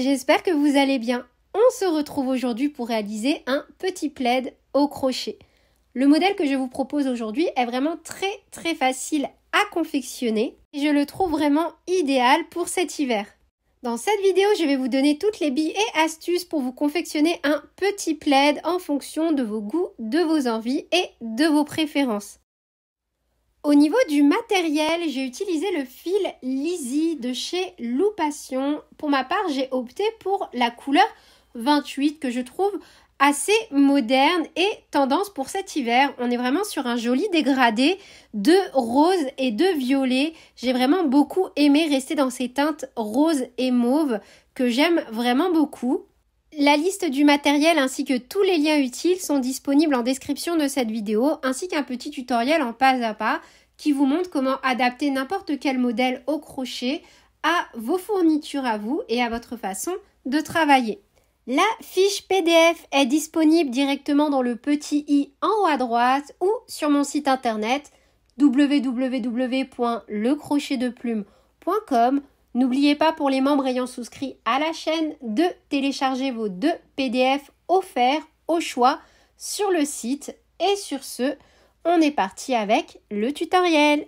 j'espère que vous allez bien. On se retrouve aujourd'hui pour réaliser un petit plaid au crochet. Le modèle que je vous propose aujourd'hui est vraiment très très facile à confectionner et je le trouve vraiment idéal pour cet hiver. Dans cette vidéo, je vais vous donner toutes les billes et astuces pour vous confectionner un petit plaid en fonction de vos goûts, de vos envies et de vos préférences. Au niveau du matériel, j'ai utilisé le fil Lizzy de chez Loupation. Pour ma part, j'ai opté pour la couleur 28 que je trouve assez moderne et tendance pour cet hiver. On est vraiment sur un joli dégradé de rose et de violet. J'ai vraiment beaucoup aimé rester dans ces teintes rose et mauve que j'aime vraiment beaucoup. La liste du matériel ainsi que tous les liens utiles sont disponibles en description de cette vidéo, ainsi qu'un petit tutoriel en pas à pas qui vous montre comment adapter n'importe quel modèle au crochet à vos fournitures à vous et à votre façon de travailler. La fiche PDF est disponible directement dans le petit i en haut à droite ou sur mon site internet www.lecrochetdeplume.com N'oubliez pas pour les membres ayant souscrit à la chaîne de télécharger vos deux PDF offerts au choix sur le site. Et sur ce, on est parti avec le tutoriel.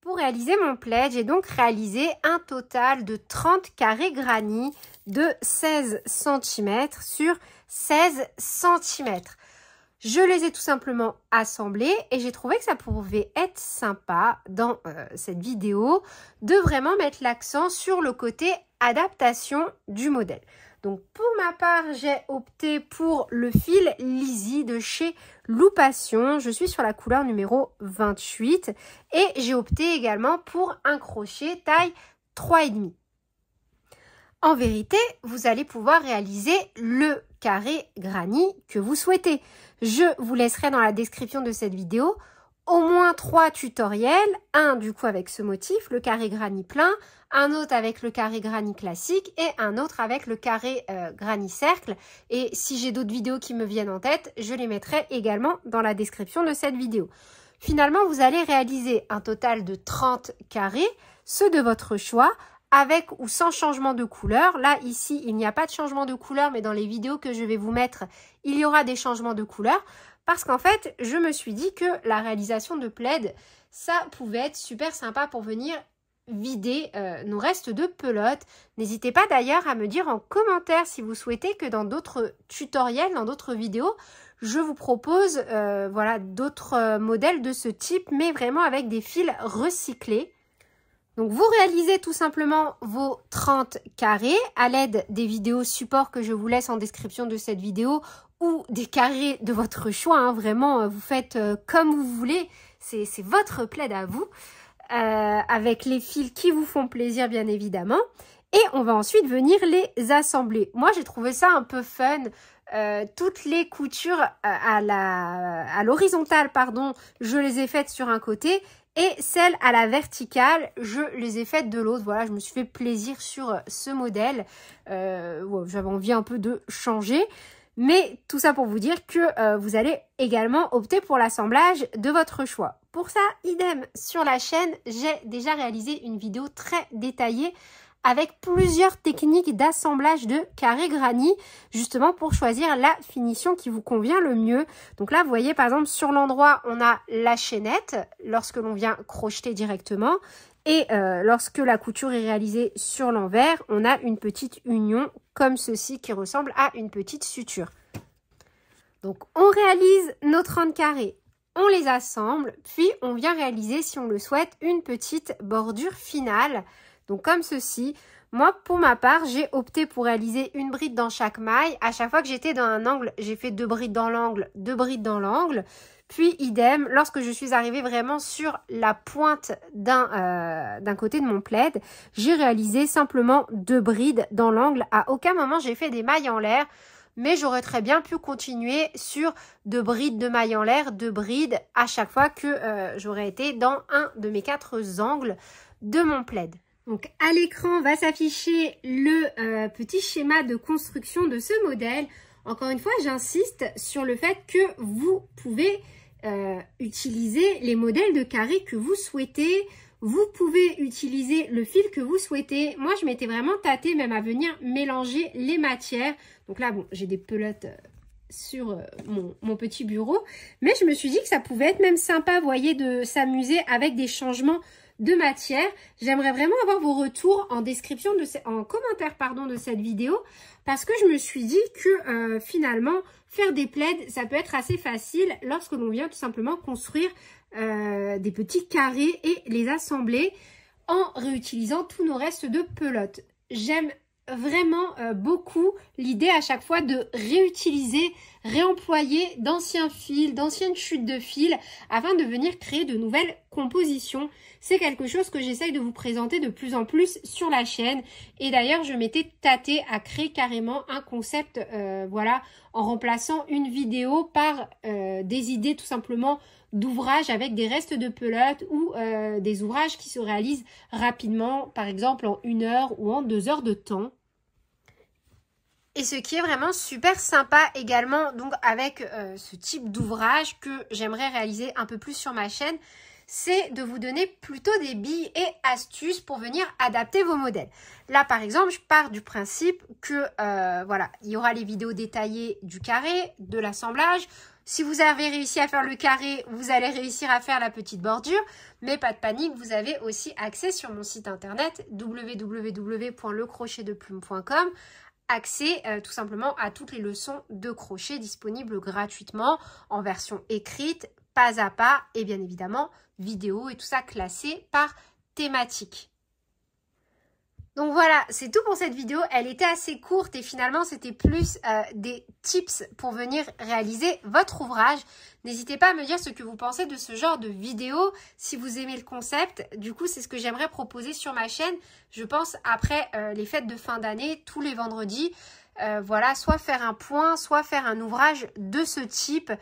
Pour réaliser mon plaid, j'ai donc réalisé un total de 30 carrés granit de 16 cm sur 16 cm. Je les ai tout simplement assemblés et j'ai trouvé que ça pouvait être sympa dans euh, cette vidéo de vraiment mettre l'accent sur le côté adaptation du modèle. Donc pour ma part, j'ai opté pour le fil Lizzy de chez Loupation. Je suis sur la couleur numéro 28 et j'ai opté également pour un crochet taille 3,5. En vérité, vous allez pouvoir réaliser le carré granit que vous souhaitez. Je vous laisserai dans la description de cette vidéo au moins trois tutoriels, un du coup avec ce motif, le carré granit plein, un autre avec le carré granit classique et un autre avec le carré euh, cercle. Et si j'ai d'autres vidéos qui me viennent en tête, je les mettrai également dans la description de cette vidéo. Finalement, vous allez réaliser un total de 30 carrés, ceux de votre choix, avec ou sans changement de couleur. Là, ici, il n'y a pas de changement de couleur, mais dans les vidéos que je vais vous mettre, il y aura des changements de couleur. Parce qu'en fait, je me suis dit que la réalisation de plaid, ça pouvait être super sympa pour venir vider euh, nos restes de pelotes. N'hésitez pas d'ailleurs à me dire en commentaire si vous souhaitez que dans d'autres tutoriels, dans d'autres vidéos, je vous propose euh, voilà d'autres euh, modèles de ce type, mais vraiment avec des fils recyclés. Donc vous réalisez tout simplement vos 30 carrés à l'aide des vidéos supports que je vous laisse en description de cette vidéo ou des carrés de votre choix. Hein. Vraiment, euh, vous faites euh, comme vous voulez. C'est votre plaid à vous. Euh, avec les fils qui vous font plaisir bien évidemment. Et on va ensuite venir les assembler. Moi j'ai trouvé ça un peu fun. toutes les coutures à l'horizontale, à pardon, je les ai faites sur un côté et celles à la verticale, je les ai faites de l'autre. Voilà, je me suis fait plaisir sur euh, ce modèle. Euh, j'avais envie un peu de changer. Mais tout ça pour vous dire que euh, vous allez également opter pour l'assemblage de votre choix. Pour ça, idem, sur la chaîne, j'ai déjà réalisé une vidéo très détaillée avec plusieurs techniques d'assemblage de carrés granit justement pour choisir la finition qui vous convient le mieux. Donc là, vous voyez par exemple sur l'endroit, on a la chaînette lorsque l'on vient crocheter directement. Et euh, lorsque la couture est réalisée sur l'envers, on a une petite union comme ceci qui ressemble à une petite suture. Donc on réalise nos 30 carrés, on les assemble, puis on vient réaliser si on le souhaite une petite bordure finale. Donc comme ceci, moi pour ma part, j'ai opté pour réaliser une bride dans chaque maille. À chaque fois que j'étais dans un angle, j'ai fait deux brides dans l'angle, deux brides dans l'angle. Puis idem, lorsque je suis arrivée vraiment sur la pointe d'un euh, côté de mon plaid, j'ai réalisé simplement deux brides dans l'angle. À aucun moment j'ai fait des mailles en l'air mais j'aurais très bien pu continuer sur deux brides de mailles en l'air, deux brides à chaque fois que euh, j'aurais été dans un de mes quatre angles de mon plaid. Donc à l'écran va s'afficher le euh, petit schéma de construction de ce modèle. Encore une fois, j'insiste sur le fait que vous pouvez euh, utiliser les modèles de carré que vous souhaitez. Vous pouvez utiliser le fil que vous souhaitez. Moi, je m'étais vraiment tâtée même à venir mélanger les matières. Donc là, bon, j'ai des pelotes euh, sur mon, mon, petit bureau. Mais je me suis dit que ça pouvait être même sympa, vous voyez, de s'amuser avec des changements de matière. J'aimerais vraiment avoir vos retours en description, de ces en commentaire pardon, de cette vidéo parce que je me suis dit que euh, finalement, faire des plaids, ça peut être assez facile lorsque l'on vient tout simplement construire euh, des petits carrés et les assembler en réutilisant tous nos restes de pelote. J'aime vraiment euh, beaucoup l'idée à chaque fois de réutiliser, réemployer d'anciens fils, d'anciennes chutes de fils afin de venir créer de nouvelles compositions. C'est quelque chose que j'essaye de vous présenter de plus en plus sur la chaîne et d'ailleurs je m'étais tâtée à créer carrément un concept euh, voilà en remplaçant une vidéo par euh, des idées tout simplement d'ouvrages avec des restes de pelotes ou des ouvrages qui se réalisent rapidement par exemple en une heure ou en deux heures de temps. Et ce qui est vraiment super sympa également, donc avec euh, ce type d'ouvrage que j'aimerais réaliser un peu plus sur ma chaîne, c'est de vous donner plutôt des billes et astuces pour venir adapter vos modèles. Là, par exemple, je pars du principe que, euh, voilà, il y aura les vidéos détaillées du carré, de l'assemblage. Si vous avez réussi à faire le carré, vous allez réussir à faire la petite bordure. Mais pas de panique, vous avez aussi accès sur mon site internet www.lecrochetdeplume.com accès euh, tout simplement à toutes les leçons de crochet disponibles gratuitement en version écrite, pas à pas et bien évidemment vidéo et tout ça classé par thématique. Donc voilà, c'est tout pour cette vidéo. Elle était assez courte et finalement, c'était plus euh, des tips pour venir réaliser votre ouvrage. N'hésitez pas à me dire ce que vous pensez de ce genre de vidéo, si vous aimez le concept. Du coup, c'est ce que j'aimerais proposer sur ma chaîne, je pense, après euh, les fêtes de fin d'année, tous les vendredis. Euh, voilà, soit faire un point, soit faire un ouvrage de ce type,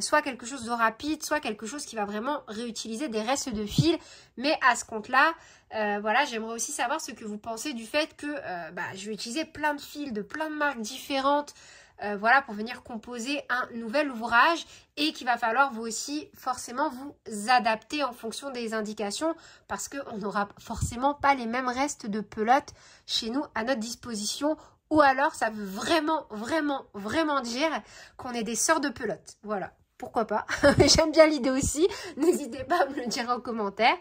soit quelque chose de rapide, soit quelque chose qui va vraiment réutiliser des restes de fil. Mais à ce compte-là, euh, voilà, j'aimerais aussi savoir ce que vous pensez du fait que euh, bah, je vais utiliser plein de fils de plein de marques différentes euh, voilà, pour venir composer un nouvel ouvrage et qu'il va falloir vous aussi forcément vous adapter en fonction des indications parce qu'on n'aura forcément pas les mêmes restes de pelotes chez nous à notre disposition ou alors ça veut vraiment, vraiment, vraiment dire qu'on est des sœurs de pelotes, Voilà pourquoi pas J'aime bien l'idée aussi. N'hésitez pas à me le dire en commentaire.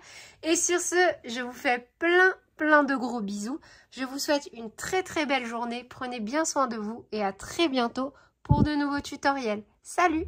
Et sur ce, je vous fais plein, plein de gros bisous. Je vous souhaite une très, très belle journée. Prenez bien soin de vous et à très bientôt pour de nouveaux tutoriels. Salut